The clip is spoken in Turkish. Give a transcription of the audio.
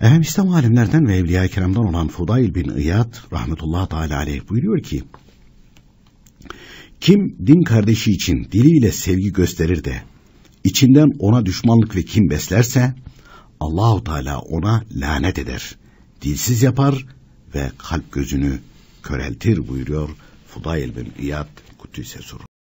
Ehem İslam alimlerden ve evliya kiramdan olan Fudail bin İyad rahmetullah teala aleyh buyuruyor ki kim din kardeşi için diliyle sevgi gösterir de içinden ona düşmanlık ve kim beslerse Allahu Teala ona lanet eder. Dilsiz yapar ve kalp gözünü köreltir buyuruyor Fudail bin İyad Kudüs'e